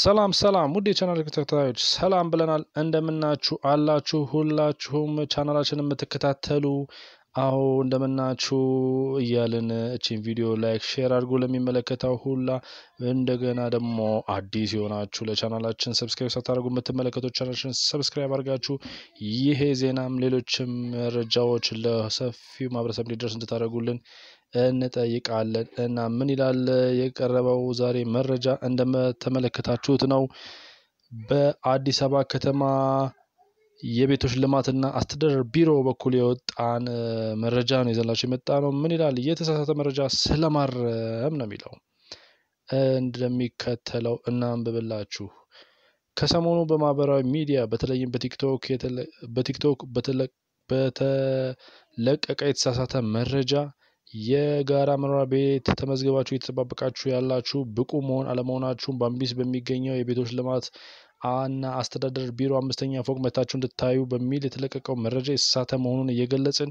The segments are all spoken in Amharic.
ሰላም ሰላም ውድ የቻናል ተከታታዮች ሰላም ብለናል። እንደምናችሁ አላችሁ ሁላችሁም ቻናላችን የምትከታተሉ አሁ እንደምናችሁ እያልን እችን ቪዲዮ ላይክ ሼር አድርጎ ለሚመለከተው ሁላ እንደገና ደግሞ አዲስ የሆናችሁ ለቻናላችን ሰብስክራይብ ሳታደርጉ የምትመለከቱት ቻናላችን ሰብስክራይብ አድርጋችሁ ይሄ ዜናም ሌሎችም መረጃዎች ለሰፊው ማህበረሰብ እንዲደርስ እንድታደርጉልን እንጠይቃለን እና ምን ይላል የቀረበው ዛሬ መረጃ እንደተመለከታችሁት ነው። በአዲስ አበባ ከተማ የቤቶች ልማትና አስተዳደር ቢሮ በኩል የወጣን መረጃ ነው ይዘላቸው የመጣ ነው። ምን ይላል የተሳሳተ መረጃ ስለማረም ነው የሚለው እንደሚከተለው እናንብብላችሁ። ከሰሞኑ በማህበራዊ ሚዲያ በተለይም በቲክቶክ በቲክቶክ በተለቀቀ የተሳሳተ መረጃ የጋራ መኖሪያ ቤት ተመዝግባችሁ እየተጠባበቃችሁ ያላችሁ ብቁ መሆን አለመሆናችሁን በአምቢስ በሚገኘው የቤቶች ልማት እና አስተዳደር ቢሮ አምስተኛ ፎቅ መታችሁ እንድታዩ በሚል የተለቀቀው መረጃ የተሳሳተ መሆኑን እየገለጽን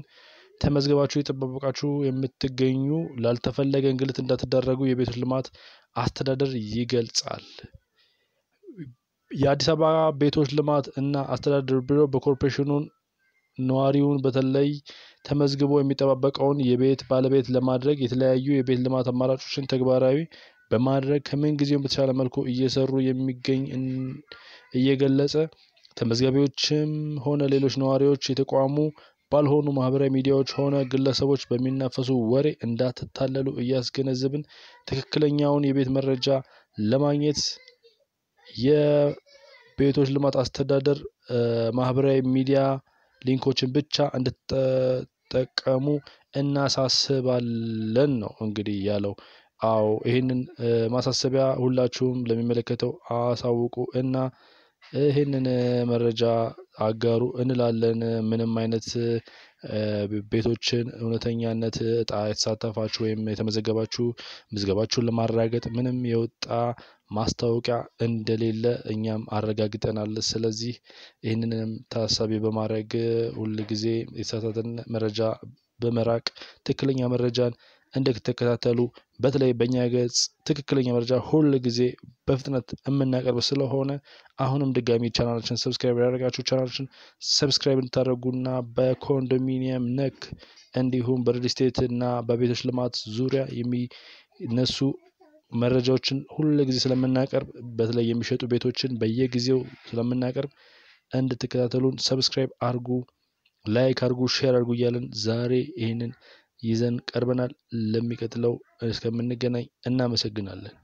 ተመዝግባችሁ እየተጠባበቃችሁ የምትገኙ ላልተፈለገ እንግልት እንዳትዳረጉ የቤቶች ልማት አስተዳደር ይገልጻል። የአዲስ አበባ ቤቶች ልማት እና አስተዳደር ቢሮ በኮርፖሬሽኑን ነዋሪውን በተለይ ተመዝግቦ የሚጠባበቀውን የቤት ባለቤት ለማድረግ የተለያዩ የቤት ልማት አማራጮችን ተግባራዊ በማድረግ ከምን ጊዜውም በተሻለ መልኩ እየሰሩ የሚገኝ እየገለጸ ተመዝጋቢዎችም ሆነ ሌሎች ነዋሪዎች የተቋሙ ባልሆኑ ማህበራዊ ሚዲያዎች ሆነ ግለሰቦች በሚናፈሱ ወሬ እንዳትታለሉ እያስገነዝብን ትክክለኛውን የቤት መረጃ ለማግኘት የቤቶች ልማት አስተዳደር ማህበራዊ ሚዲያ ሊንኮችን ብቻ እንድትጠቀሙ እናሳስባለን ነው እንግዲህ ያለው። አዎ ይህንን ማሳሰቢያ ሁላችሁም ለሚመለከተው አሳውቁ እና ይህንን መረጃ አጋሩ እንላለን። ምንም አይነት ቤቶችን እውነተኛነት እጣ የተሳተፋችሁ ወይም የተመዘገባችሁ ምዝገባችሁን ለማረጋገጥ ምንም የወጣ ማስታወቂያ እንደሌለ እኛም አረጋግጠናል። ስለዚህ ይህንንም ታሳቢ በማድረግ ሁል ጊዜ የተሳሳተን መረጃ በመራቅ ትክክለኛ መረጃን እንድትከታተሉ በተለይ በእኛ ገጽ ትክክለኛ መረጃ ሁል ጊዜ በፍጥነት የምናቀርብ ስለሆነ አሁንም ድጋሚ ቻናላችን ሰብስክራይብ ያደረጋችሁ ቻናላችን ሰብስክራይብ እንድታደርጉና በኮንዶሚኒየም ነክ እንዲሁም በሪልስቴት እና በቤቶች ልማት ዙሪያ የሚነሱ መረጃዎችን ሁል ጊዜ ስለምናቀርብ በተለይ የሚሸጡ ቤቶችን በየጊዜው ስለምናቀርብ እንድትከታተሉን ሰብስክራይብ አርጉ፣ ላይክ አርጉ፣ ሼር አርጉ እያለን ዛሬ ይህንን ይዘን ቀርበናል። ለሚቀጥለው እስከምንገናኝ እናመሰግናለን።